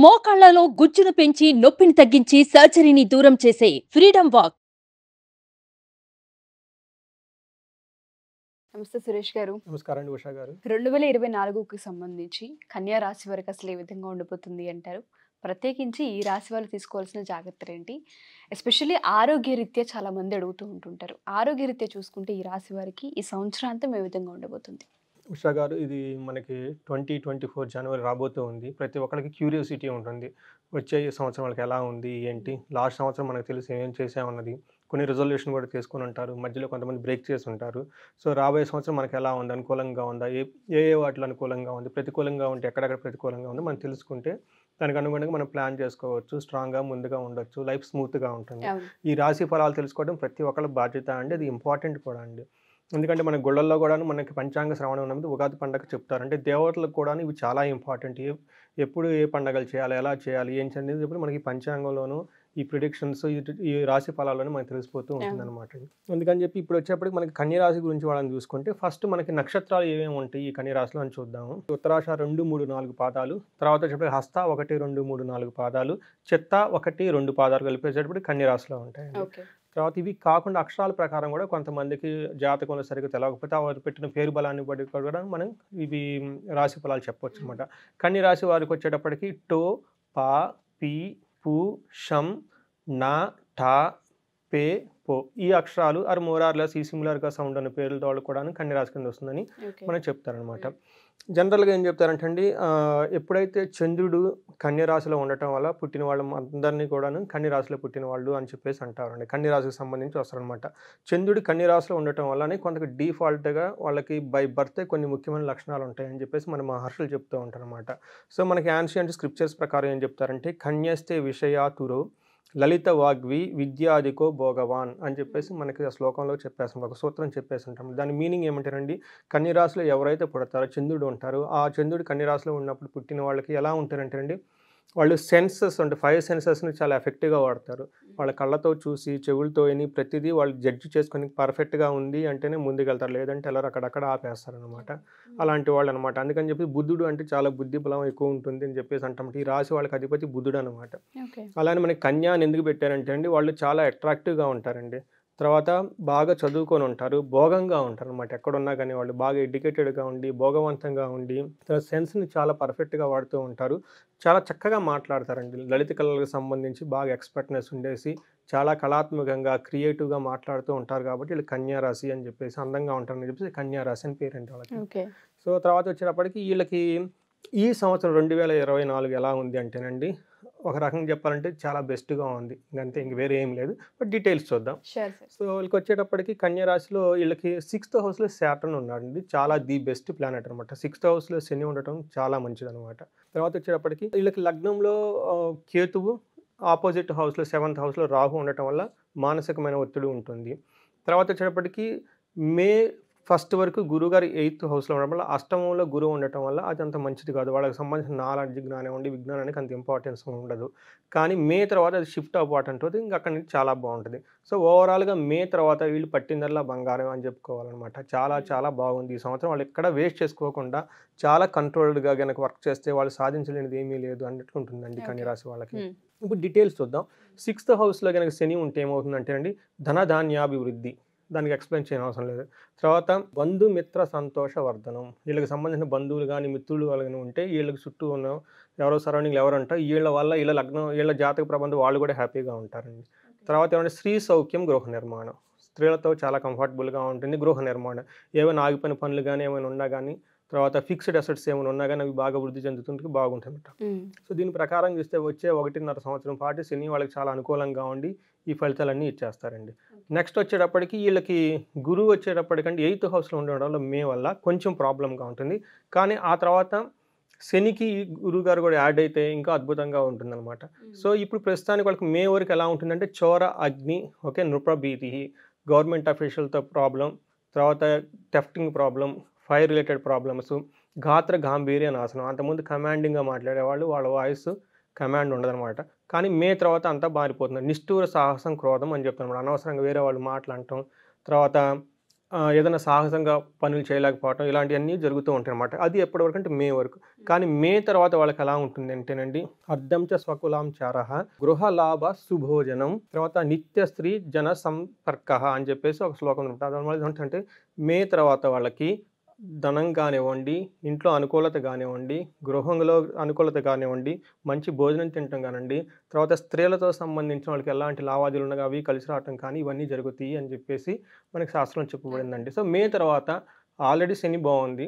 మోకాళ్లలో గుజ్జును పెంచి నొప్పిని తగ్గించి సర్జరీని దూరం చేసే ఫ్రీడమ్ వాక్ నమస్తే సురేష్ గారు నమస్కారం అండి ఉషా గారు రెండు వేల ఇరవై నాలుగుకి సంబంధించి కన్యా రాశి వరకు అసలు ఏ విధంగా ఉండిపోతుంది అంటారు ప్రత్యేకించి ఈ రాశి వాళ్ళు తీసుకోవాల్సిన జాగ్రత్తలు ఏంటి ఎస్పెషల్లీ ఆరోగ్యరీత్యా చాలా మంది అడుగుతూ ఉంటుంటారు ఆరోగ్యరీత్యా చూసుకుంటే ఈ రాశి వారికి ఈ సంవత్సరాంతం ఏ విధంగా ఉండబోతుంది ఉషా గారు ఇది మనకి ట్వంటీ ట్వంటీ ఫోర్ జనవరి రాబోతూ ఉంది ప్రతి ఒక్కరికి క్యూరియాసిటీ ఉంటుంది వచ్చే సంవత్సరం వాళ్ళకి ఎలా ఉంది ఏంటి లాస్ట్ సంవత్సరం మనకు తెలిసి ఏం చేసామన్నది కొన్ని రిజల్యూషన్ కూడా తీసుకుని ఉంటారు మధ్యలో కొంతమంది బ్రేక్ చేసి ఉంటారు సో రాబోయే సంవత్సరం మనకి ఎలా ఉంది అనుకూలంగా ఉందా ఏ ఏ ఏ వాటిలో అనుకూలంగా ఉంది ప్రతికూలంగా ఉంటే ఎక్కడెక్కడ ప్రతికూలంగా ఉందో మనం తెలుసుకుంటే దానికి అనుగుణంగా మనం ప్లాన్ చేసుకోవచ్చు స్ట్రాంగ్గా ముందుగా ఉండొచ్చు లైఫ్ స్మూత్గా ఉంటుంది ఈ రాశి ఫలాలు తెలుసుకోవడం ప్రతి ఒక్కళ్ళ బాధ్యత అండి అది ఇంపార్టెంట్ కూడా అండి ఎందుకంటే మన గుళ్ళల్లో కూడా మనకి పంచాంగ శ్రవణం అనేది ఉగాది పండగ చెప్తారు అంటే దేవతలకు కూడా ఇవి చాలా ఇంపార్టెంట్ ఎప్పుడు ఏ పండగలు చేయాలి ఎలా చేయాలి ఏం అనేది ఇప్పుడు మనకి పంచాంగంలోనూ ఈ ప్రిడిక్షన్స్ ఈ రాశి ఫలాల్లోనే మనకి తెలిసిపోతూ ఉంటుంది అనమాట అందుకని చెప్పి ఇప్పుడు వచ్చేప్పటికి మనకి కన్యరాశి గురించి వాళ్ళని చూసుకుంటే ఫస్ట్ మనకి నక్షత్రాలు ఏమేమి ఉంటాయి ఈ కన్యరాశిలో అని చూద్దాము ఉత్తరాశ రెండు మూడు నాలుగు పాదాలు తర్వాత వచ్చేప్పటికి హస్త ఒకటి రెండు మూడు నాలుగు పాదాలు చెత్త ఒకటి రెండు పాదాలు కలిపేసేటప్పుడు కన్యరాశిలో ఉంటాయి తర్వాత ఇవి కాకుండా అక్షరాల ప్రకారం కూడా కొంతమందికి జాతకంలో సరిగ్గా తెలవకపోతే వారు పెట్టిన పేరు బలాన్ని బట్టి కూడా మనం ఇవి రాశి ఫలాలు చెప్పవచ్చు అనమాట కన్ని రాశి వారికి వచ్చేటప్పటికి టో పా పి పు షం నా టా పే పో ఈ అక్షరాలు ఆర్ మోరార్లెస్ ఈ సిమిలర్గా సౌండ్ అనే పేర్లతో వాళ్ళు కూడా కన్ని రాశి కింద వస్తుందని మనం చెప్తారనమాట జనరల్గా ఏం చెప్తారంటే అండి ఎప్పుడైతే చంద్రుడు కన్యరాశిలో ఉండటం వల్ల పుట్టిన వాళ్ళు అందరినీ కూడాను కన్యరాశిలో పుట్టిన వాళ్ళు అని చెప్పేసి అంటారండి కన్యరాశికి సంబంధించి వస్తారనమాట చంద్రుడు కన్యరాశిలో ఉండటం వల్లనే కొంత డిఫాల్ట్గా వాళ్ళకి బై బర్త్ కొన్ని ముఖ్యమైన లక్షణాలు ఉంటాయని చెప్పేసి మన మహర్షులు చెప్తూ ఉంటారనమాట సో మనకి యాన్షియంట్ స్క్రిప్చర్స్ ప్రకారం ఏం చెప్తారంటే కన్యస్తే విషయాతురు లలిత వాగ్వి విద్యాదికో భోగవాన్ అని చెప్పేసి మనకి ఆ శ్లోకంలో చెప్పేసి ఒక సూత్రం చెప్పేసి ఉంటాం దాని మీనింగ్ ఏమంటారండి కన్యరాశిలో ఎవరైతే పుడతారో చంద్రుడు ఉంటారు ఆ చంద్రుడు కన్యరాశిలో ఉన్నప్పుడు పుట్టిన వాళ్ళకి ఎలా ఉంటారంటారండి వాళ్ళు సెన్సెస్ అంటే ఫైవ్ సెన్సెస్ని చాలా ఎఫెక్టివ్గా వాడతారు వాళ్ళ కళ్ళతో చూసి చెవులతో అని ప్రతిదీ వాళ్ళు జడ్జి చేసుకొని పర్ఫెక్ట్గా ఉంది అంటేనే ముందుకెళ్తారు లేదంటే ఎలా అక్కడక్కడ ఆపేస్తారనమాట అలాంటి వాళ్ళు అనమాట అందుకని చెప్పి బుద్ధుడు అంటే చాలా బుద్ధి బలం ఎక్కువ ఉంటుంది అని చెప్పేసి అంటాం ఈ రాశి వాళ్ళకి అధిపతి బుద్ధుడు అనమాట అలానే మనకి కన్యాని ఎందుకు పెట్టారంటే అండి వాళ్ళు చాలా అట్రాక్టివ్గా ఉంటారండి తర్వాత బాగా చదువుకొని ఉంటారు భోగంగా ఉంటారు అనమాట ఎక్కడున్నా కానీ వాళ్ళు బాగా ఎడ్యుకేటెడ్గా ఉండి భోగవంతంగా ఉండి తన సెన్స్ని చాలా పర్ఫెక్ట్గా వాడుతూ ఉంటారు చాలా చక్కగా మాట్లాడతారండి లలిత కళలకు సంబంధించి బాగా ఎక్స్పర్ట్నెస్ ఉండేసి చాలా కళాత్మకంగా క్రియేటివ్గా మాట్లాడుతూ ఉంటారు కాబట్టి వీళ్ళు కన్యారాశి అని చెప్పేసి అందంగా ఉంటారని చెప్పేసి కన్యారాశి అని పేరేంటి వాళ్ళకి సో తర్వాత వచ్చేటప్పటికి వీళ్ళకి ఈ సంవత్సరం రెండు వేల ఇరవై నాలుగు ఎలా ఉంది అంటేనండి ఒక రకంగా చెప్పాలంటే చాలా బెస్ట్గా ఉంది ఇంకంతే ఇంక వేరే ఏం లేదు బట్ డీటెయిల్స్ చూద్దాం సో వీళ్ళకి వచ్చేటప్పటికి కన్యా రాశిలో వీళ్ళకి సిక్స్త్ హౌస్లో శాటర్న్ ఉన్నాడండి చాలా ది బెస్ట్ ప్లానెట్ అనమాట సిక్స్త్ హౌస్లో శని ఉండటం చాలా మంచిది అనమాట తర్వాత వచ్చేటప్పటికి వీళ్ళకి లగ్నంలో కేతువు ఆపోజిట్ హౌస్లో సెవెంత్ హౌస్లో రాహు ఉండటం వల్ల మానసికమైన ఒత్తిడి ఉంటుంది తర్వాత వచ్చేటప్పటికి మే ఫస్ట్ వరకు గారి ఎయిత్ హౌస్లో ఉండడం వల్ల అష్టమంలో గురువు ఉండటం వల్ల అది అంత మంచిది కాదు వాళ్ళకి సంబంధించిన నాలెడ్జ్ జ్ఞానం ఉండి విజ్ఞానానికి అంత ఇంపార్టెన్స్ ఉండదు కానీ మే తర్వాత అది షిఫ్ట్ అవ్వటంతో ఇంకా అక్కడి నుంచి చాలా బాగుంటుంది సో ఓవరాల్గా మే తర్వాత వీళ్ళు పట్టిందల్లా బంగారం అని చెప్పుకోవాలన్నమాట చాలా hmm. చాలా బాగుంది ఈ సంవత్సరం వాళ్ళు ఎక్కడ వేస్ట్ చేసుకోకుండా చాలా కంట్రోల్డ్గా కనుక వర్క్ చేస్తే వాళ్ళు సాధించలేనిది ఏమీ లేదు అన్నట్టు ఉంటుందండి కానీ రాసి వాళ్ళకి hmm. ఇప్పుడు డీటెయిల్స్ చూద్దాం సిక్స్త్ హౌస్లో కనుక శని ఉంటే ఏమవుతుందంటే అండి ధనధాన్యాభివృద్ధి దానికి ఎక్స్ప్లెయిన్ చేయని అవసరం లేదు తర్వాత బంధుమిత్ర సంతోష వర్ధనం వీళ్ళకి సంబంధించిన బంధువులు కానీ మిత్రులు కానీ ఉంటే వీళ్ళకి చుట్టూ ఉన్న ఎవరో సరౌండింగ్లు ఎవరు వీళ్ళ వల్ల వీళ్ళ లగ్నం వీళ్ళ జాతక ప్రబంధం వాళ్ళు కూడా హ్యాపీగా ఉంటారండి తర్వాత ఏమంటే స్త్రీ సౌఖ్యం గృహ నిర్మాణం స్త్రీలతో చాలా కంఫర్టబుల్గా ఉంటుంది గృహ నిర్మాణం ఏమైనా ఆగిపోయిన పనులు కానీ ఏమైనా ఉన్నా కానీ తర్వాత ఫిక్స్డ్ అసెట్స్ ఏమైనా ఉన్నా కానీ అవి బాగా వృద్ధి చెందుతుంటే బాగుంటాయన్నమాట సో దీని ప్రకారం చూస్తే వచ్చే ఒకటిన్నర సంవత్సరం పాటు శని వాళ్ళకి చాలా అనుకూలంగా ఉండి ఈ ఫలితాలన్నీ ఇచ్చేస్తారండి నెక్స్ట్ వచ్చేటప్పటికి వీళ్ళకి గురువు వచ్చేటప్పటికంటే ఎయిత్ హౌస్లో ఉండడం వల్ల మే వల్ల కొంచెం ప్రాబ్లంగా ఉంటుంది కానీ ఆ తర్వాత శనికి గురువు గారు కూడా యాడ్ అయితే ఇంకా అద్భుతంగా ఉంటుందన్నమాట సో ఇప్పుడు ప్రస్తుతానికి వాళ్ళకి మే వరకు ఎలా ఉంటుందంటే చోర అగ్ని ఓకే నృపభీతి గవర్నమెంట్ అఫీషియల్తో ప్రాబ్లం తర్వాత టెఫ్టింగ్ ప్రాబ్లం ఫైర్ రిలేటెడ్ ప్రాబ్లమ్స్ గాత్ర గాంభీర్య నాశనం అంతకుముందు కమాండింగ్గా మాట్లాడేవాళ్ళు వాళ్ళ వాయిస్ కమాండ్ ఉండదన్నమాట కానీ మే తర్వాత అంతా మారిపోతుంది నిష్ఠూర సాహసం క్రోధం అని చెప్తున్నమాట అనవసరంగా వేరే వాళ్ళు మాట్లాడటం తర్వాత ఏదైనా సాహసంగా పనులు చేయలేకపోవటం ఇలాంటివన్నీ జరుగుతూ ఉంటాయి అనమాట అది ఎప్పటివరకు అంటే మే వరకు కానీ మే తర్వాత వాళ్ళకి ఎలా ఉంటుంది అంటేనండి అర్థం చ స్వకులాం చారహ గృహ లాభ సుభోజనం తర్వాత నిత్య స్త్రీ జన సంపర్క అని చెప్పేసి ఒక శ్లోకం ఉంటుంది దానివల్ల ఏంటంటే మే తర్వాత వాళ్ళకి ధనం కానివ్వండి ఇంట్లో అనుకూలత కానివ్వండి గృహంలో అనుకూలత కానివ్వండి మంచి భోజనం తినటం కానివ్వండి తర్వాత స్త్రీలతో సంబంధించిన వాళ్ళకి ఎలాంటి లావాదేవీలు ఉన్నాయి అవి కలిసి రావటం కానీ ఇవన్నీ జరుగుతాయి అని చెప్పేసి మనకి శాస్త్రం చెప్పబడిందండి సో మే తర్వాత ఆల్రెడీ శని బాగుంది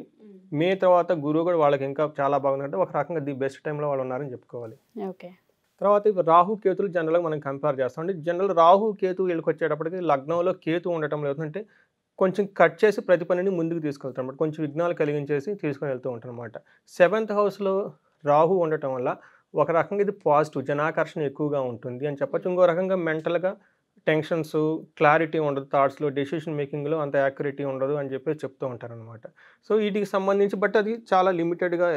మే తర్వాత గురువు కూడా వాళ్ళకి ఇంకా చాలా బాగుందంటే ఒక రకంగా ది బెస్ట్ టైంలో వాళ్ళు ఉన్నారని చెప్పుకోవాలి ఓకే తర్వాత రాహు కేతులు జనరల్గా మనం కంపేర్ చేస్తాం అంటే జనరల్ రాహు కేతు వీళ్ళకి వచ్చేటప్పటికి లగ్నంలో కేతు ఉండటం లేదంటే కొంచెం కట్ చేసి ప్రతి పనిని ముందుకు తీసుకెళ్తారు అనమాట కొంచెం విఘ్నాలు కలిగించేసి తీసుకొని వెళ్తూ ఉంటాం అనమాట సెవెంత్ హౌస్లో రాహు ఉండటం వల్ల ఒక రకంగా ఇది పాజిటివ్ జనాకర్షణ ఎక్కువగా ఉంటుంది అని చెప్పచ్చు ఇంకో రకంగా మెంటల్గా టెన్షన్స్ క్లారిటీ ఉండదు థాట్స్లో డెసిషన్ మేకింగ్లో అంత యాక్యురేటీ ఉండదు అని చెప్పేసి చెప్తూ ఉంటారనమాట సో వీటికి సంబంధించి బట్ అది చాలా లిమిటెడ్గా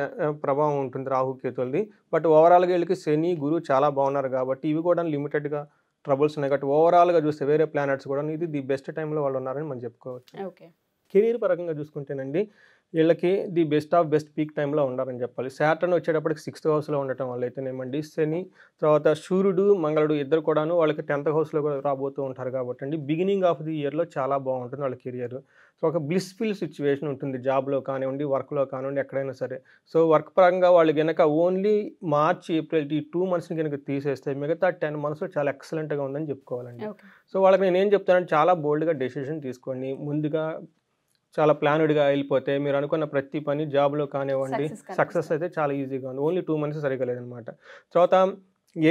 ప్రభావం ఉంటుంది రాహుకేతులది బట్ ఓవరాల్గా వీళ్ళకి శని గురు చాలా బాగున్నారు కాబట్టి ఇవి కూడా లిమిటెడ్గా ట్రబుల్స్ ఉన్నాయి కాబట్టి ఓవరాల్గా చూస్తే వేరే ప్లానెట్స్ కూడా ఇది ది బెస్ట్ టైంలో వాళ్ళు ఉన్నారని మనం చెప్పుకోవచ్చు ఓకే కెరీర్ పరంగా చూసుకుంటేనండి వీళ్ళకి the best of best peak టైంలో ఉండాలని చెప్పాలి సాటర్న్ వచ్చేటప్పటికి సిక్స్త్ హౌస్లో ఉండటం వల్ల అయితేనేమండి శని తర్వాత సూర్యుడు మంగళుడు ఇద్దరు కూడాను వాళ్ళకి టెన్త్ హౌస్లో కూడా రాబోతూ ఉంటారు కాబట్టి అండి బిగినింగ్ ఆఫ్ ది ఇయర్లో చాలా బాగుంటుంది వాళ్ళ కెరియర్ సో ఒక బ్లిస్ఫుల్ సిచ్యువేషన్ ఉంటుంది జాబ్లో కానివ్వండి వర్క్లో కానివ్వండి ఎక్కడైనా సరే సో వర్క్ పరంగా వాళ్ళు కనుక ఓన్లీ మార్చ్ ఏప్రిల్ ఈ టూ మంత్స్ని కనుక తీసేస్తే మిగతా టెన్ మంత్స్లో చాలా ఎక్సలెంట్గా ఉందని చెప్పుకోవాలండి సో వాళ్ళకి నేను చెప్తానంటే చాలా బోల్డ్గా డెసిషన్ తీసుకోండి ముందుగా చాలా ప్లానుడ్గా వెళ్ళిపోతే మీరు అనుకున్న ప్రతి పని జాబ్లో కానివ్వండి సక్సెస్ అయితే చాలా ఈజీగా ఉంది ఓన్లీ టూ మంత్స్ సరిగా లేదనమాట తర్వాత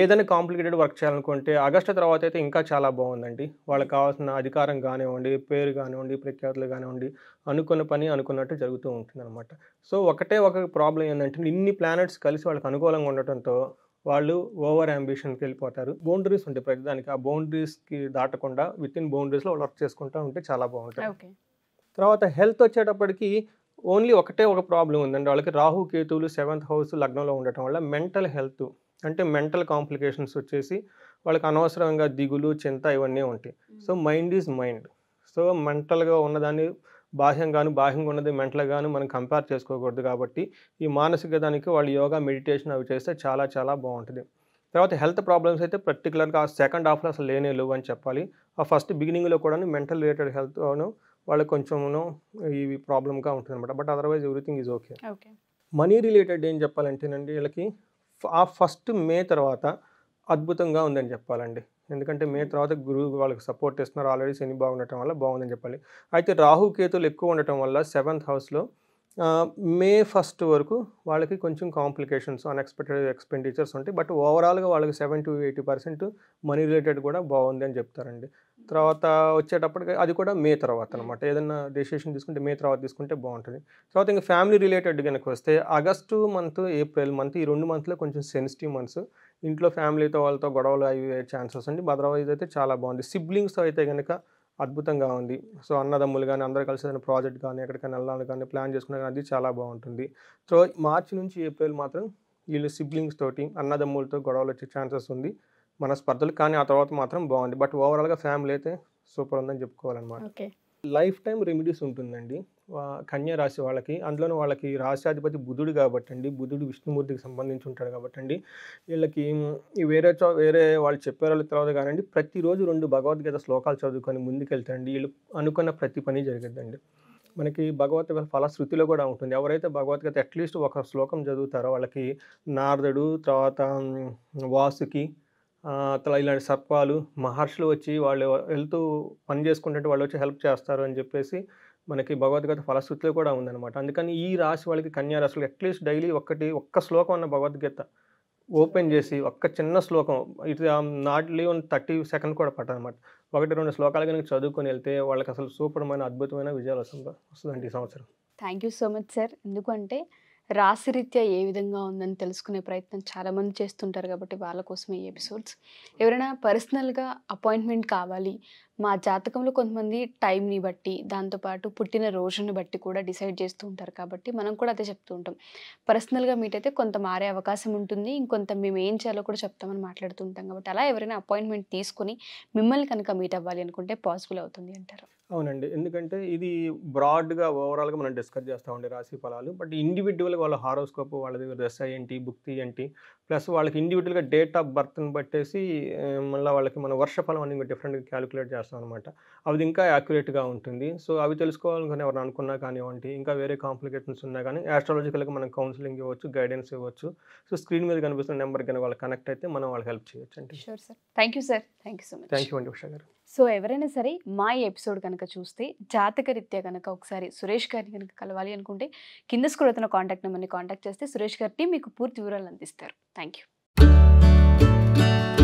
ఏదైనా కాంప్లికేటెడ్ వర్క్ చేయాలనుకుంటే ఆగస్టు తర్వాత అయితే ఇంకా చాలా బాగుందండి వాళ్ళకి కావాల్సిన అధికారం కానివ్వండి పేరు కానివ్వండి ప్రఖ్యాతులు కానివ్వండి అనుకున్న పని అనుకున్నట్టు జరుగుతూ ఉంటుంది అనమాట సో ఒకటే ఒక ప్రాబ్లం ఏంటంటే ఇన్ని ప్లానెట్స్ కలిసి వాళ్ళకి అనుకూలంగా ఉండటంతో వాళ్ళు ఓవర్ అంబిషన్కి వెళ్ళిపోతారు బౌండరీస్ ఉంటాయి ప్రతిదానికి ఆ బౌండరీస్కి దాటకుండా విత్ ఇన్ బౌండరీస్లో వాళ్ళు వర్క్ చేసుకుంటూ ఉంటే చాలా బాగుంటుంది తర్వాత హెల్త్ వచ్చేటప్పటికి ఓన్లీ ఒకటే ఒక ప్రాబ్లం ఉందండి వాళ్ళకి రాహు కేతువులు సెవెంత్ హౌస్ లగ్నంలో ఉండటం వల్ల మెంటల్ హెల్త్ అంటే మెంటల్ కాంప్లికేషన్స్ వచ్చేసి వాళ్ళకి అనవసరంగా దిగులు చింత ఇవన్నీ ఉంటాయి so mind is mind so మెంటల్గా ఉన్నదాన్ని బాహ్యంగాను బాహ్యంగా ఉన్నది మెంటల్గాను మనం కంపేర్ చేసుకోకూడదు కాబట్టి ఈ మానసిక దానికి వాళ్ళు యోగా మెడిటేషన్ అవి చేస్తే చాలా చాలా బాగుంటుంది తర్వాత హెల్త్ ప్రాబ్లమ్స్ అయితే పర్టికులర్గా సెకండ్ హాఫ్లో అసలు లేనే లేవు అని చెప్పాలి ఆ ఫస్ట్ బిగినింగ్లో కూడా మెంటల్ రిలేటెడ్ హెల్త్ను వాళ్ళకి కొంచెం ఇవి ప్రాబ్లమ్గా ఉంటుంది అనమాట but otherwise everything is okay money related ఏం చెప్పాలంటేనండి వీళ్ళకి ఆ ఫస్ట్ మే తర్వాత అద్భుతంగా ఉందని చెప్పాలండి ఎందుకంటే మే hmm. తర్వాత గురువు వాళ్ళకి సపోర్ట్ చేస్తున్నారు ఆల్రెడీ శని బాగుండటం వల్ల బాగుందని చెప్పాలి అయితే రాహు కేతులు ఎక్కువ ఉండటం వల్ల సెవెంత్ హౌస్లో మే ఫస్ట్ వరకు వాళ్ళకి కొంచెం కాంప్లికేషన్స్ అన్ఎక్స్పెక్టెడ్ ఎక్స్పెండిచర్స్ ఉంటాయి బట్ ఓవరాల్గా వాళ్ళకి seven to eighty percent money related కూడా బాగుంది అని చెప్తారండి తర్వాత వచ్చేటప్పటికి అది కూడా మే తర్వాత అనమాట ఏదైనా డెసిషన్ తీసుకుంటే మే తర్వాత తీసుకుంటే బాగుంటుంది తర్వాత ఇంకా ఫ్యామిలీ రిలేటెడ్ కనుక వస్తే ఆగస్టు మంత్ ఏప్రిల్ మంత్ ఈ రెండు మంత్లో కొంచెం సెన్సిటివ్ మంత్స్ ఇంట్లో ఫ్యామిలీతో వాళ్ళతో గొడవలు అయ్యే ఛాన్సెస్ ఉంది భద్రవాది అయితే చాలా బాగుంది సిబ్లింగ్స్ అయితే కనుక అద్భుతంగా ఉంది సో అన్నదమ్ములు కానీ అందరూ కలిసి ఏదైనా ప్రాజెక్ట్ కానీ ఎక్కడికైనా వెళ్ళాలి కానీ ప్లాన్ చేసుకున్నా కానీ అది చాలా బాగుంటుంది సో మార్చి నుంచి ఏప్రిల్ మాత్రం వీళ్ళు సిబ్లింగ్స్ తోటి అన్నదమ్ములతో గొడవలు వచ్చే ఛాన్సెస్ ఉంది మన స్పర్ధలు కానీ ఆ తర్వాత మాత్రం బాగుంది బట్ ఓవరాల్గా ఫ్యామిలీ అయితే సూపర్ ఉందని చెప్పుకోవాలన్నమాట లైఫ్ టైం రెమెడీస్ ఉంటుందండి కన్యా రాశి వాళ్ళకి అందులోనే వాళ్ళకి రాశ్యాధిపతి బుధుడు కాబట్టి అండి బుధుడు విష్ణుమూర్తికి సంబంధించి ఉంటాడు కాబట్టి అండి వీళ్ళకి వేరే చో వేరే వాళ్ళు చెప్పే వాళ్ళ తర్వాత కానివ్వండి ప్రతిరోజు రెండు భగవద్గీత శ్లోకాలు చదువుకొని ముందుకెళ్తాండి వీళ్ళు అనుకున్న ప్రతి పని జరిగిద్దండి మనకి భగవద్గీత ఫలశ్రుతిలో కూడా ఉంటుంది ఎవరైతే భగవద్గీత అట్లీస్ట్ ఒక శ్లోకం చదువుతారో వాళ్ళకి నారదుడు తర్వాత వాసుకి ఇలాంటి సర్పాలు మహర్షులు వచ్చి వాళ్ళు వెళ్తూ పని చేసుకుంటే వాళ్ళు వచ్చి హెల్ప్ చేస్తారు అని చెప్పేసి మనకి భగవద్గీత ఫలశ్రుతిలో కూడా ఉందన్నమాట అందుకని ఈ రాశి వాళ్ళకి కన్యా అట్లీస్ట్ డైలీ ఒక్కటి ఒక్క శ్లోకం ఉన్న భగవద్గీత ఓపెన్ చేసి ఒక్క చిన్న శ్లోకం ఇటు లీవ్ ఉన్న థర్టీ సెకండ్ కూడా పట్టనమాట ఒకటి రెండు శ్లోకాలు కనుక చదువుకొని వెళ్తే వాళ్ళకి అసలు సూపర్మైన అద్భుతమైన విజయాలు వస్తుంది వస్తుందండి ఈ సంవత్సరం thank you so much sir ఎందుకంటే రాసిరీత్యా ఏ విధంగా ఉందని తెలుసుకునే ప్రయత్నం చాలామంది చేస్తుంటారు కాబట్టి వాళ్ళ కోసం ఈ ఎపిసోడ్స్ ఎవరైనా పర్సనల్గా అపాయింట్మెంట్ కావాలి మా జాతకంలో కొంతమంది టైంని బట్టి దాంతోపాటు పుట్టిన రోజుని బట్టి కూడా డిసైడ్ చేస్తూ ఉంటారు కాబట్టి మనం కూడా అదే చెప్తూ ఉంటాం పర్సనల్గా మీట్ అయితే కొంత మారే అవకాశం ఉంటుంది ఇంకొంత మేము ఏం చేయాలో కూడా చెప్తామని మాట్లాడుతూ ఉంటాం కాబట్టి అలా ఎవరైనా అపాయింట్మెంట్ తీసుకుని మిమ్మల్ని కనుక మీట్ అవ్వాలి అనుకుంటే పాసిబుల్ అవుతుంది అంటారు అవునండి ఎందుకంటే ఇది బ్రాడ్గా ఓవరాల్గా మనం డిస్కస్ చేస్తూ ఉండే రాశి ఫలాలు బట్ ఇండివిజువల్గా వాళ్ళ హారోస్కోప్ వాళ్ళ దగ్గర దశ ఏంటి బుక్తి ఏంటి ప్లస్ వాళ్ళకి ఇండివిజువల్గా డేట్ ఆఫ్ బర్త్ని బట్టేసి మళ్ళీ వాళ్ళకి మన వర్షఫలం అనేది డిఫరెంట్గా క్యాలిక్యులేట్ చేస్తాం అనమాట అది ఇంకా యాక్యురేట్గా ఉంటుంది సో అవి తెలుసుకోవాలని ఎవరైనా అనుకున్నా కానివ్వండి ఇంకా వేరే కాంప్లికేషన్స్ ఉన్నా కానీ యాస్ట్రాలజికల్గా మనం కౌన్సిలింగ్ ఇవ్వచ్చు గైడెన్స్ ఇవ్వచ్చు సో స్క్రీన్ మీద కనిపిస్తున్న నెంబర్ కానీ వాళ్ళు కనెక్ట్ అయితే మనం వాళ్ళకి హెల్ప్ చేయొచ్చు అండి sure sir thank you sir thank you so much thank you అండి ఉషా గారు సో ఎవరైనా సరే మా ఎపిసోడ్ కనుక చూస్తే జాతకరీత్యా కనుక ఒకసారి సురేష్ గారిని కనుక కలవాలి అనుకుంటే కింద స్కూల్ కాంటాక్ట్ నెంబర్ని కాంటాక్ట్ చేస్తే సురేష్ గారిని మీకు పూర్తి వివరాలు అందిస్తారు థ్యాంక్ యూ